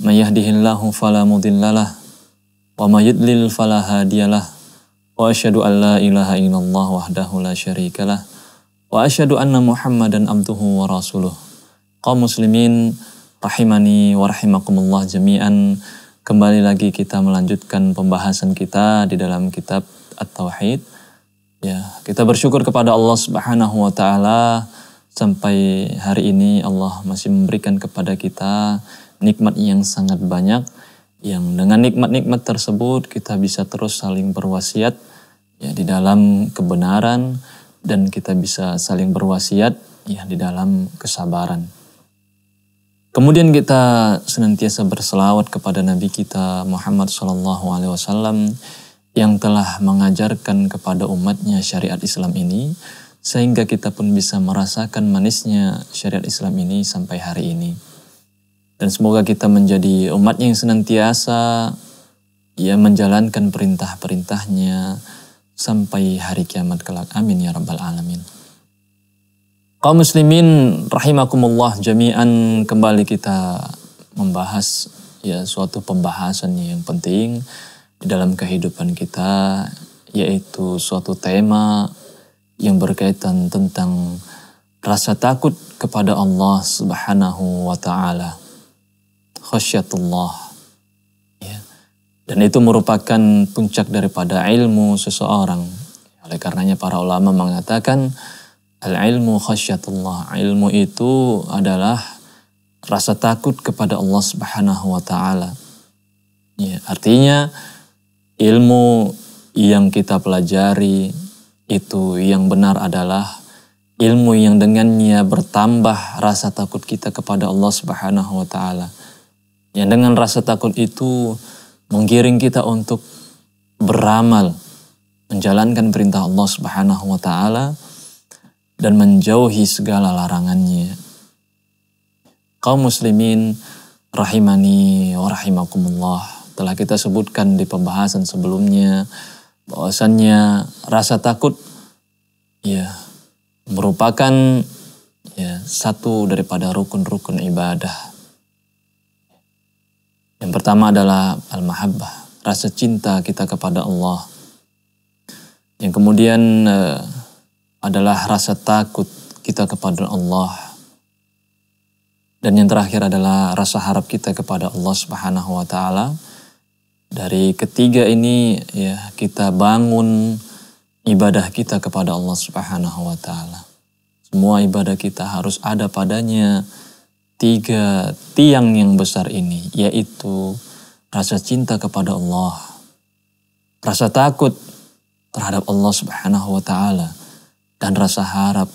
من يهده الله فلا مضل له وما يضلل فلا هادي له وأشهد أن لا إله إلا الله وحده لا شريك له وأشهد أن محمدا عبده ورسوله muslimin rahimani wa rahimakumullah jami'an kembali lagi kita melanjutkan pembahasan kita di dalam kitab At-Tauhid ya kita bersyukur kepada Allah Subhanahu wa taala sampai hari ini Allah masih memberikan kepada kita nikmat yang sangat banyak yang dengan nikmat-nikmat tersebut kita bisa terus saling berwasiat ya di dalam kebenaran dan kita bisa saling berwasiat ya di dalam kesabaran. Kemudian kita senantiasa berselawat kepada Nabi kita Muhammad Shallallahu Alaihi Wasallam yang telah mengajarkan kepada umatnya syariat Islam ini sehingga kita pun bisa merasakan manisnya syariat Islam ini sampai hari ini. Dan semoga kita menjadi umat yang senantiasa ya menjalankan perintah-perintahnya sampai hari kiamat kelak. Amin ya rabbal alamin. Kaum muslimin rahimakumullah jami'an kembali kita membahas ya suatu pembahasan yang penting di dalam kehidupan kita yaitu suatu tema yang berkaitan tentang rasa takut kepada Allah Subhanahu wa taala khasyatullah. Ya. Dan itu merupakan puncak daripada ilmu seseorang. Oleh karenanya para ulama mengatakan al-ilmu khasyatullah. Ilmu itu adalah rasa takut kepada Allah Subhanahu wa taala. Ya, artinya ilmu yang kita pelajari itu yang benar adalah ilmu yang dengannya bertambah rasa takut kita kepada Allah Subhanahu wa taala yang dengan rasa takut itu menggiring kita untuk beramal, menjalankan perintah Allah Subhanahu wa taala dan menjauhi segala larangannya. Kaum muslimin rahimani wa rahimakumullah telah kita sebutkan di pembahasan sebelumnya bahwasannya rasa takut ya merupakan ya satu daripada rukun-rukun ibadah yang pertama adalah al-mahabbah, rasa cinta kita kepada Allah. Yang kemudian uh, adalah rasa takut kita kepada Allah. Dan yang terakhir adalah rasa harap kita kepada Allah Subhanahu wa taala. Dari ketiga ini ya kita bangun ibadah kita kepada Allah Subhanahu wa taala. Semua ibadah kita harus ada padanya, tiga tiang yang besar ini, yaitu rasa cinta kepada Allah, rasa takut terhadap Allah Subhanahu wa taala dan rasa harap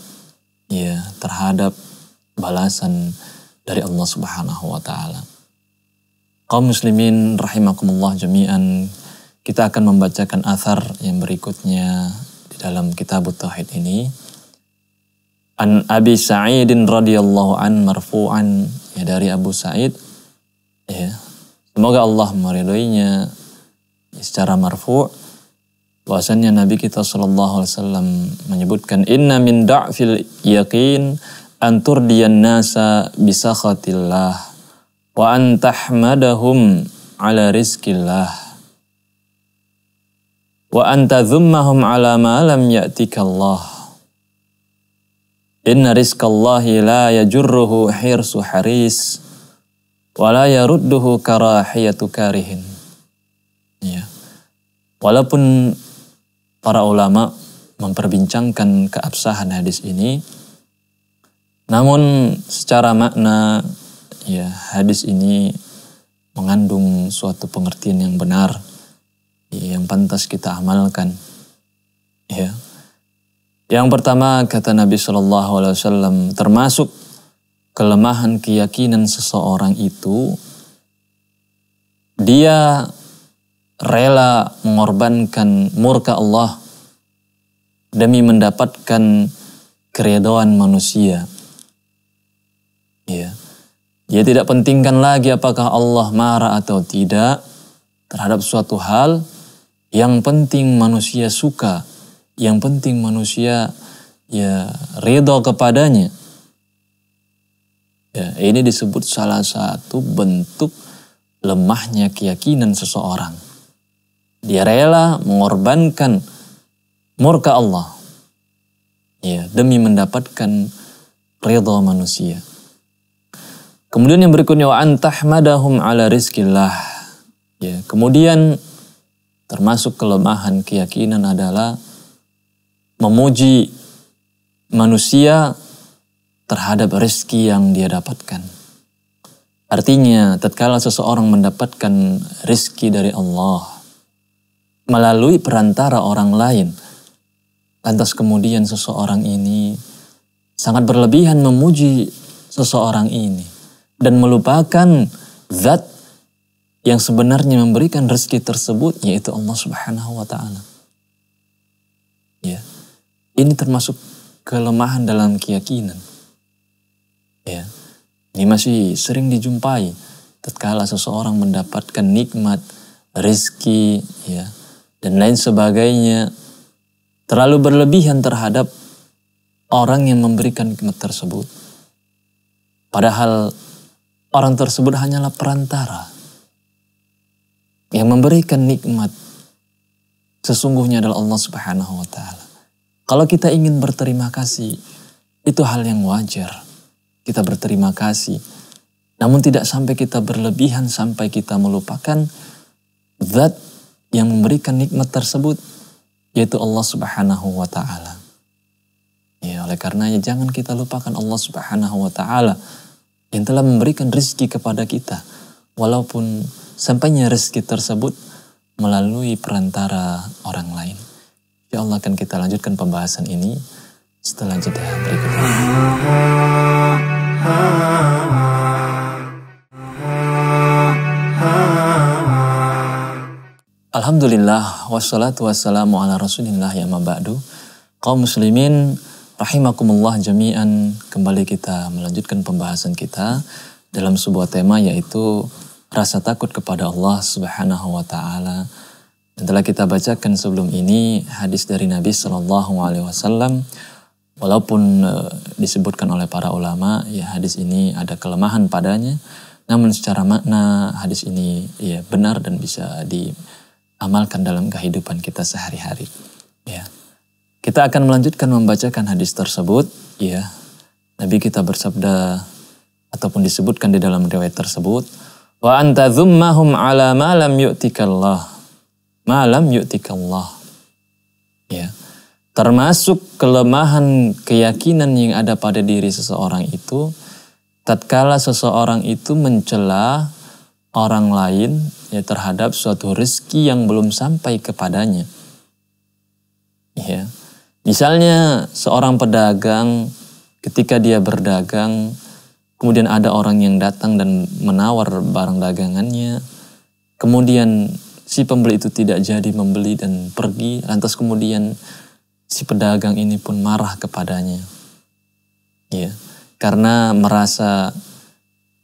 ya terhadap balasan dari Allah Subhanahu wa taala. Kaum muslimin rahimakumullah jami'an, kita akan membacakan athar yang berikutnya di dalam kitab Tauhid ini an Abi Sa'idin radhiyallahu an marfu'an ya dari Abu Sa'id ya semoga Allah meridhoinya secara marfu' bahwasanya Nabi kita sallallahu alaihi wasallam menyebutkan inna min da'fil yaqin antur turdiyan nasa bisakhatillah wa an tahmadahum ala rizqillah wa an tadhummahum ala ma lam ya'tika Allah Inna rizqallahi la yajurruhu hirsu haris wa la yarudduhu karahiyatu karihin. Ya. Walaupun para ulama memperbincangkan keabsahan hadis ini, namun secara makna ya hadis ini mengandung suatu pengertian yang benar yang pantas kita amalkan. Ya, yang pertama kata Nabi Shallallahu Alaihi Wasallam termasuk kelemahan keyakinan seseorang itu dia rela mengorbankan murka Allah demi mendapatkan keredoan manusia. Ya. Dia tidak pentingkan lagi apakah Allah marah atau tidak terhadap suatu hal yang penting manusia suka yang penting manusia ya ridho kepadanya. Ya, ini disebut salah satu bentuk lemahnya keyakinan seseorang. Dia rela mengorbankan murka Allah ya, demi mendapatkan ridho manusia. Kemudian yang berikutnya wa antahmadahum ala rizkillah. Ya, kemudian termasuk kelemahan keyakinan adalah memuji manusia terhadap rezeki yang dia dapatkan. Artinya, tatkala seseorang mendapatkan rezeki dari Allah melalui perantara orang lain, lantas kemudian seseorang ini sangat berlebihan memuji seseorang ini dan melupakan zat yang sebenarnya memberikan rezeki tersebut yaitu Allah Subhanahu wa taala. Ini termasuk kelemahan dalam keyakinan. Ya, ini masih sering dijumpai tatkala seseorang mendapatkan nikmat, rezeki, ya, dan lain sebagainya. Terlalu berlebihan terhadap orang yang memberikan nikmat tersebut. Padahal orang tersebut hanyalah perantara yang memberikan nikmat sesungguhnya adalah Allah Subhanahu wa taala. Kalau kita ingin berterima kasih, itu hal yang wajar. Kita berterima kasih. Namun tidak sampai kita berlebihan sampai kita melupakan zat yang memberikan nikmat tersebut yaitu Allah Subhanahu wa taala. Ya, oleh karenanya jangan kita lupakan Allah Subhanahu wa taala yang telah memberikan rezeki kepada kita walaupun sampainya rezeki tersebut melalui perantara orang lain. Ya Allah akan kita lanjutkan pembahasan ini setelah jeda berikut ini. Alhamdulillah wassalatu wassalamu ala rasulillah ya mabadu. Kaum muslimin rahimakumullah jami'an kembali kita melanjutkan pembahasan kita dalam sebuah tema yaitu rasa takut kepada Allah Subhanahu wa taala setelah kita bacakan sebelum ini hadis dari Nabi Shallallahu Alaihi Wasallam, walaupun e, disebutkan oleh para ulama, ya hadis ini ada kelemahan padanya, namun secara makna hadis ini ya benar dan bisa diamalkan dalam kehidupan kita sehari-hari. Ya, kita akan melanjutkan membacakan hadis tersebut. Ya, Nabi kita bersabda ataupun disebutkan di dalam riwayat tersebut, wa anta ala ma lam yu'tikallah malam yu'tikallah. Ya. Termasuk kelemahan keyakinan yang ada pada diri seseorang itu tatkala seseorang itu mencela orang lain ya terhadap suatu rezeki yang belum sampai kepadanya. Ya. Misalnya seorang pedagang ketika dia berdagang kemudian ada orang yang datang dan menawar barang dagangannya. Kemudian si pembeli itu tidak jadi membeli dan pergi, lantas kemudian si pedagang ini pun marah kepadanya. Ya, karena merasa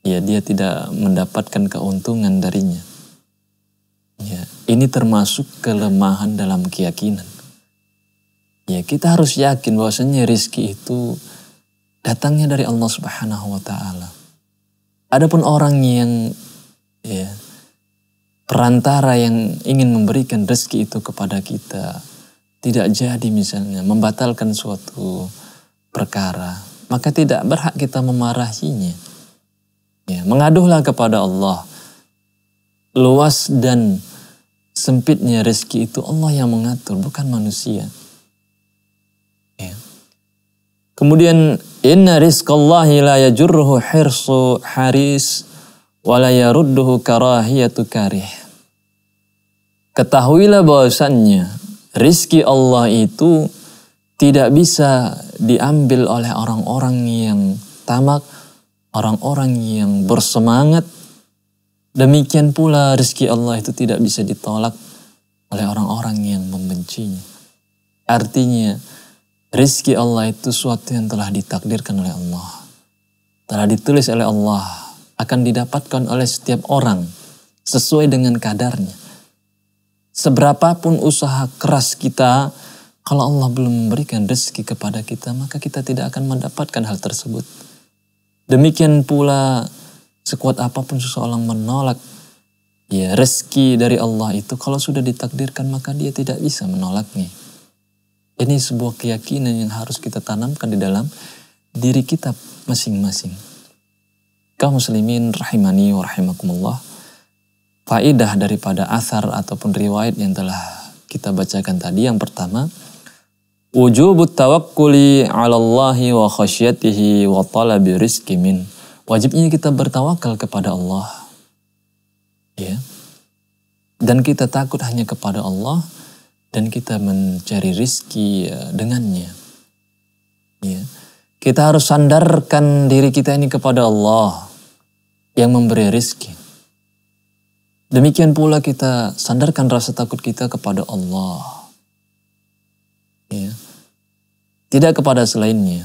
ya dia tidak mendapatkan keuntungan darinya. Ya, ini termasuk kelemahan dalam keyakinan. Ya, kita harus yakin bahwasanya rizki itu datangnya dari Allah Subhanahu wa taala. Adapun orang yang ya perantara yang ingin memberikan rezeki itu kepada kita tidak jadi misalnya membatalkan suatu perkara, maka tidak berhak kita memarahinya. Ya, mengaduhlah kepada Allah. Luas dan sempitnya rezeki itu Allah yang mengatur, bukan manusia. Ya. Kemudian inna rizqallahi la yajurruhu hirsu haris wala yarudduhu karahiyatu karih. Ketahuilah bahwasannya rizki Allah itu tidak bisa diambil oleh orang-orang yang tamak, orang-orang yang bersemangat. Demikian pula rizki Allah itu tidak bisa ditolak oleh orang-orang yang membencinya. Artinya, rizki Allah itu suatu yang telah ditakdirkan oleh Allah. Telah ditulis oleh Allah, akan didapatkan oleh setiap orang sesuai dengan kadarnya. Seberapapun usaha keras kita, kalau Allah belum memberikan rezeki kepada kita, maka kita tidak akan mendapatkan hal tersebut. Demikian pula sekuat apapun seseorang menolak ya rezeki dari Allah itu kalau sudah ditakdirkan maka dia tidak bisa menolaknya. Ini sebuah keyakinan yang harus kita tanamkan di dalam diri kita masing-masing. Kau muslimin rahimani wa rahimakumullah faidah daripada asar ataupun riwayat yang telah kita bacakan tadi. Yang pertama, wujubut tawakkuli ala Allahi wa khasyiatihi wa talabi rizki min. Wajibnya kita bertawakal kepada Allah. Ya. Dan kita takut hanya kepada Allah dan kita mencari rizki ya, dengannya. Ya. Kita harus sandarkan diri kita ini kepada Allah yang memberi rizki Demikian pula kita sandarkan rasa takut kita kepada Allah. Ya. Tidak kepada selainnya.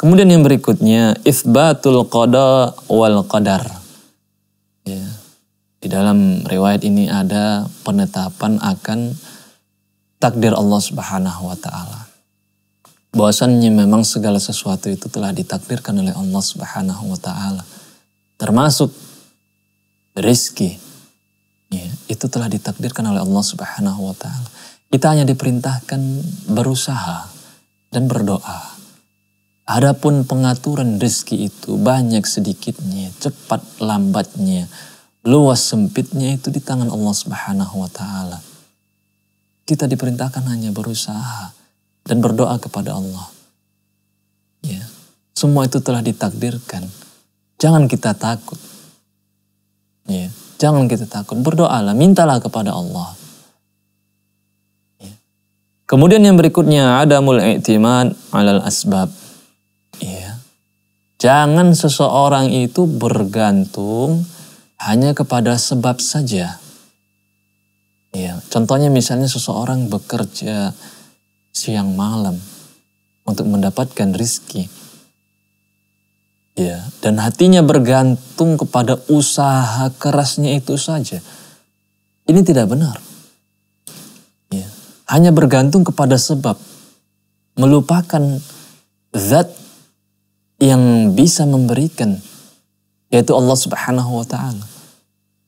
Kemudian yang berikutnya, ifbatul qada wal qadar. Ya. Di dalam riwayat ini ada penetapan akan takdir Allah Subhanahu wa taala. Bahwasannya memang segala sesuatu itu telah ditakdirkan oleh Allah Subhanahu wa taala. Termasuk rezeki. Ya, itu telah ditakdirkan oleh Allah Subhanahu wa taala. Kita hanya diperintahkan berusaha dan berdoa. Adapun pengaturan rezeki itu banyak sedikitnya, cepat lambatnya, luas sempitnya itu di tangan Allah Subhanahu wa taala. Kita diperintahkan hanya berusaha dan berdoa kepada Allah. Ya. Semua itu telah ditakdirkan. Jangan kita takut. Ya. Jangan kita takut, berdoalah, mintalah kepada Allah. Ya. Kemudian yang berikutnya, adamul i'timad alal asbab. Ya. Jangan seseorang itu bergantung hanya kepada sebab saja. Ya, contohnya misalnya seseorang bekerja siang malam untuk mendapatkan rizki. Ya, dan hatinya bergantung kepada usaha kerasnya itu saja. Ini tidak benar. Ya, hanya bergantung kepada sebab. Melupakan zat yang bisa memberikan yaitu Allah Subhanahu wa taala.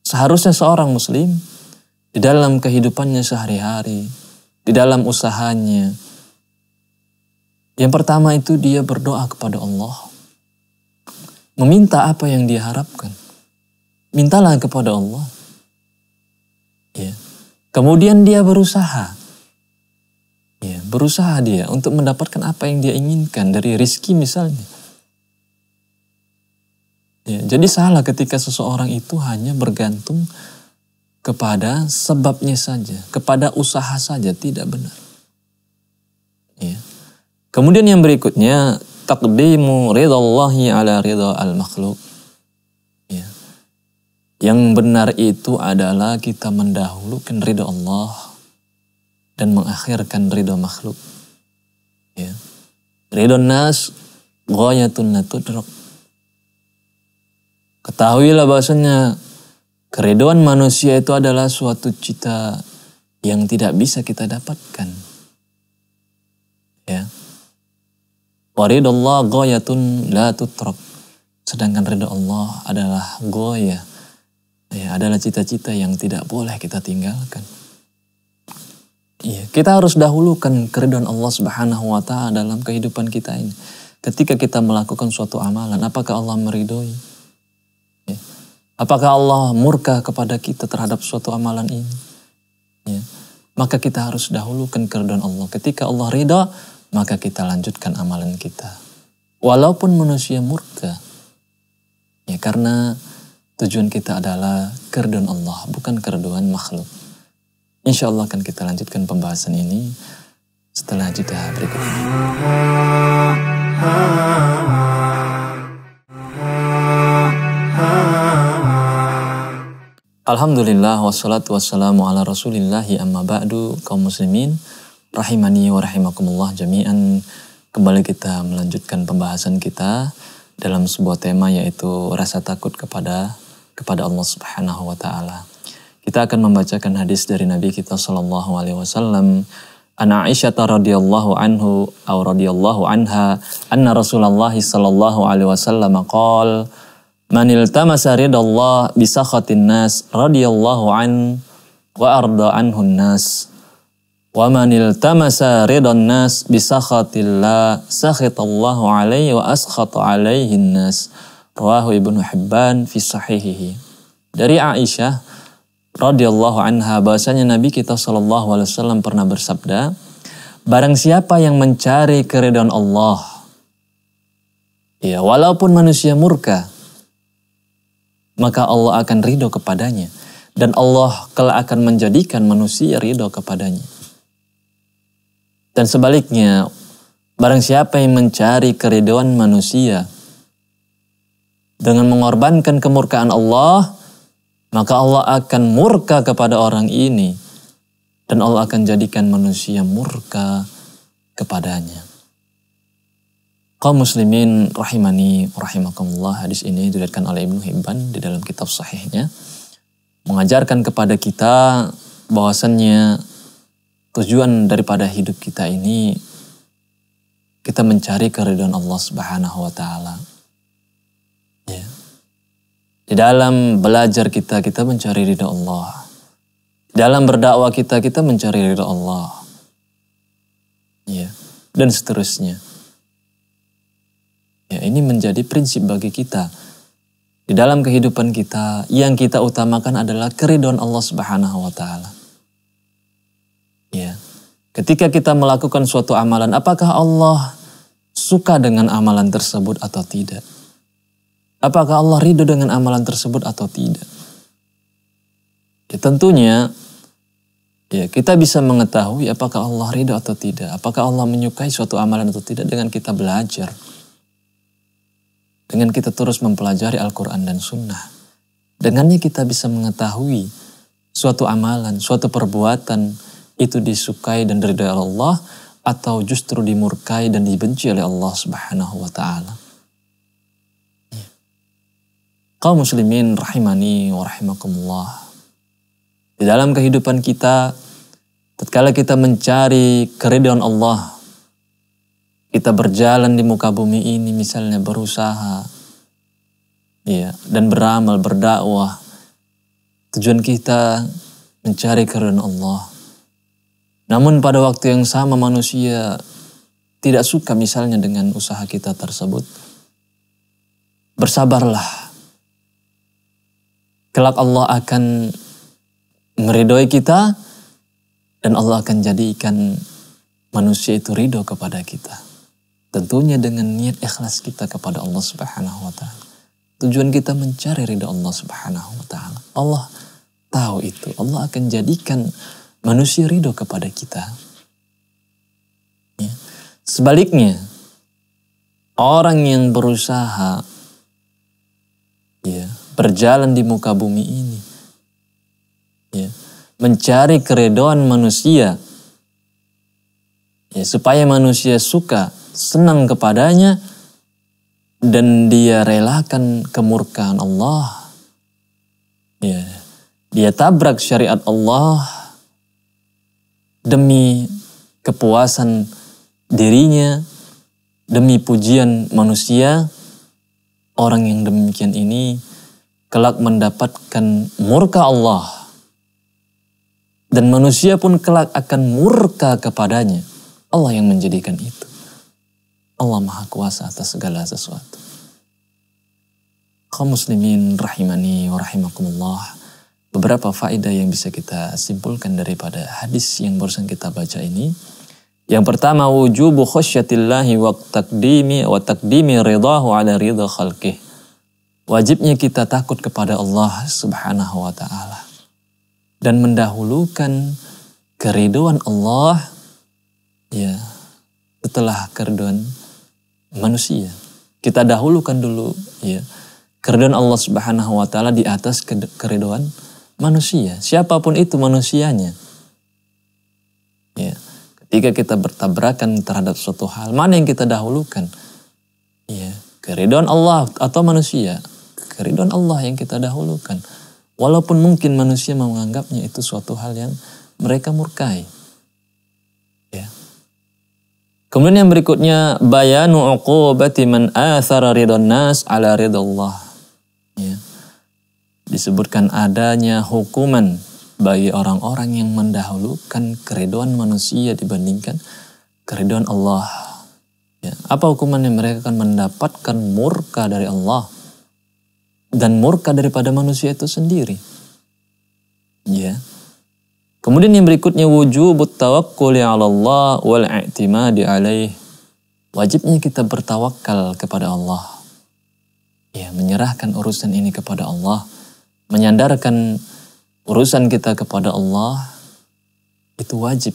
Seharusnya seorang muslim di dalam kehidupannya sehari-hari, di dalam usahanya yang pertama itu dia berdoa kepada Allah meminta apa yang diharapkan, Mintalah kepada Allah. Ya. Kemudian dia berusaha. Ya, berusaha dia untuk mendapatkan apa yang dia inginkan dari rizki misalnya. Ya, jadi salah ketika seseorang itu hanya bergantung kepada sebabnya saja, kepada usaha saja tidak benar. Ya. Kemudian yang berikutnya taqdimu ridallahi ala ridha al makhluk. Ya. Yang benar itu adalah kita mendahulukan ridha Allah dan mengakhirkan ridha makhluk. Ya. Ridha nas ghayatun natudruk. Ketahuilah bahasanya keriduan manusia itu adalah suatu cita yang tidak bisa kita dapatkan. Ya. Waridullah goyatun la tutrok. Sedangkan ridha Allah adalah goya. Ya, adalah cita-cita yang tidak boleh kita tinggalkan. Iya, kita harus dahulukan keridhaan Allah Subhanahu wa taala dalam kehidupan kita ini. Ketika kita melakukan suatu amalan, apakah Allah meridhoi? Ya. Apakah Allah murka kepada kita terhadap suatu amalan ini? Ya. Maka kita harus dahulukan keridhaan Allah. Ketika Allah ridha, maka kita lanjutkan amalan kita. Walaupun manusia murka, ya karena tujuan kita adalah kerduan Allah, bukan kerduan makhluk. Insya Allah akan kita lanjutkan pembahasan ini setelah jeda berikut ini. Alhamdulillah wassalatu wassalamu ala rasulillahi amma ba'du kaum muslimin Rahimani wa rahimakumullah jami'an. Kembali kita melanjutkan pembahasan kita dalam sebuah tema yaitu rasa takut kepada kepada Allah Subhanahu wa taala. Kita akan membacakan hadis dari Nabi kita sallallahu alaihi wasallam An Aisyah radhiyallahu anhu atau radhiyallahu anha anna Rasulullah sallallahu alaihi wasallam qol man iltamasa ridallah bi sakhatin nas radhiyallahu an wa arda anhu nas Wa ridon nas bisakhatillah sakhitallahu alaihi wa askhata nas. Rawahu Ibnu Hibban fi sahihihi. Dari Aisyah radhiyallahu anha bahasanya Nabi kita sallallahu alaihi wasallam pernah bersabda, barang siapa yang mencari keridhaan Allah ya walaupun manusia murka maka Allah akan ridho kepadanya dan Allah kelak akan menjadikan manusia ridho kepadanya. Dan sebaliknya, barang siapa yang mencari keridoan manusia dengan mengorbankan kemurkaan Allah, maka Allah akan murka kepada orang ini dan Allah akan jadikan manusia murka kepadanya. Kaum muslimin rahimani rahimakumullah hadis ini diriwayatkan oleh Ibnu Hibban di dalam kitab sahihnya mengajarkan kepada kita bahwasannya tujuan daripada hidup kita ini kita mencari keridhaan Allah Subhanahu wa taala. Ya. Di dalam belajar kita kita mencari ridha Allah. Di dalam berdakwah kita kita mencari ridha Allah. Ya. Dan seterusnya. Ya, ini menjadi prinsip bagi kita. Di dalam kehidupan kita yang kita utamakan adalah keridhaan Allah Subhanahu wa taala. Ketika kita melakukan suatu amalan, apakah Allah suka dengan amalan tersebut atau tidak? Apakah Allah ridho dengan amalan tersebut atau tidak? Ya, tentunya ya kita bisa mengetahui apakah Allah ridho atau tidak, apakah Allah menyukai suatu amalan atau tidak dengan kita belajar, dengan kita terus mempelajari Al-Quran dan Sunnah. Dengannya kita bisa mengetahui suatu amalan, suatu perbuatan, itu disukai dan oleh Allah atau justru dimurkai dan dibenci oleh Allah Subhanahu wa taala. Kaum muslimin rahimani wa rahimakumullah. Di dalam kehidupan kita tatkala kita mencari keridhaan Allah kita berjalan di muka bumi ini misalnya berusaha ya dan beramal berdakwah tujuan kita mencari keridhaan Allah namun pada waktu yang sama manusia tidak suka misalnya dengan usaha kita tersebut. Bersabarlah. Kelak Allah akan meridoi kita dan Allah akan jadikan manusia itu ridho kepada kita. Tentunya dengan niat ikhlas kita kepada Allah Subhanahu wa taala. Tujuan kita mencari ridho Allah Subhanahu wa taala. Allah tahu itu. Allah akan jadikan manusia ridho kepada kita. Ya. Sebaliknya, orang yang berusaha ya, berjalan di muka bumi ini, ya, mencari keredoan manusia, ya, supaya manusia suka, senang kepadanya, dan dia relakan kemurkaan Allah. Ya, dia tabrak syariat Allah demi kepuasan dirinya, demi pujian manusia, orang yang demikian ini kelak mendapatkan murka Allah. Dan manusia pun kelak akan murka kepadanya. Allah yang menjadikan itu. Allah Maha Kuasa atas segala sesuatu. Kau muslimin rahimani wa rahimakumullah beberapa faedah yang bisa kita simpulkan daripada hadis yang barusan kita baca ini. Yang pertama wujubu khasyatillahi wa takdimi wa takdimi ridahu ala ridha khalqih. Wajibnya kita takut kepada Allah Subhanahu wa taala dan mendahulukan keriduan Allah ya setelah keriduan manusia. Kita dahulukan dulu ya keriduan Allah Subhanahu wa taala di atas keriduan manusia, siapapun itu manusianya. Ya, ketika kita bertabrakan terhadap suatu hal, mana yang kita dahulukan? Ya, keridhaan Allah atau manusia? Keridhaan Allah yang kita dahulukan. Walaupun mungkin manusia menganggapnya itu suatu hal yang mereka murkai. Ya. Kemudian yang berikutnya bayanu uqubati man athara ridon nas ala ridallah. Ya disebutkan adanya hukuman bagi orang-orang yang mendahulukan keriduan manusia dibandingkan keriduan Allah. Ya, apa hukuman yang mereka akan mendapatkan murka dari Allah dan murka daripada manusia itu sendiri? Ya. Kemudian yang berikutnya wujubut tawakkul 'ala ya Allah wal i'timadi 'alaih. Wajibnya kita bertawakal kepada Allah. Ya, menyerahkan urusan ini kepada Allah menyandarkan urusan kita kepada Allah itu wajib.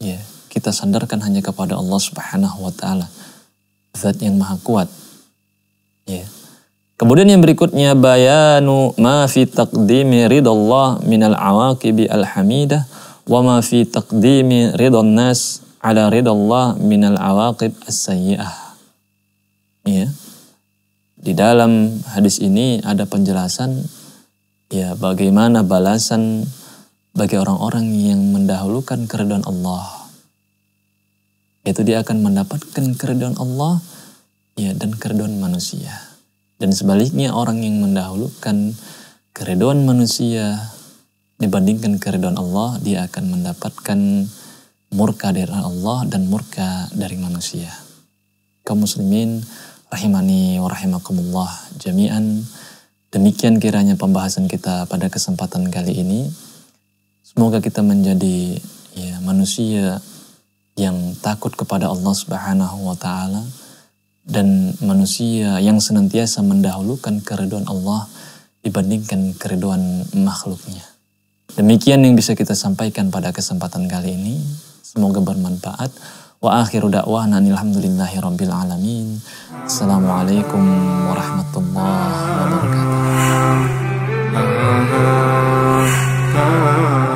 Ya, kita sandarkan hanya kepada Allah Subhanahu wa taala. Zat yang maha kuat. Ya. Kemudian yang berikutnya bayanu ma fi taqdimi ridallah al awaqibi al-hamidah wa ma fi taqdimi ridan nas ala ridallah al awaqib as-sayyi'ah. Ya. Di dalam hadis ini ada penjelasan Ya, bagaimana balasan bagi orang-orang yang mendahulukan keridhaan Allah? itu dia akan mendapatkan keridhaan Allah ya dan keridhaan manusia. Dan sebaliknya orang yang mendahulukan keridhaan manusia dibandingkan keridhaan Allah, dia akan mendapatkan murka dari Allah dan murka dari manusia. Kaum muslimin rahimani wa rahimakumullah jami'an. Demikian kiranya pembahasan kita pada kesempatan kali ini. Semoga kita menjadi ya, manusia yang takut kepada Allah Subhanahu wa taala dan manusia yang senantiasa mendahulukan keriduan Allah dibandingkan keriduan makhluknya. Demikian yang bisa kita sampaikan pada kesempatan kali ini. Semoga bermanfaat. Wa akhiru da'wana alhamdulillahi rabbil alamin. Assalamualaikum warahmatullahi wabarakatuh. Ah, ah, ah,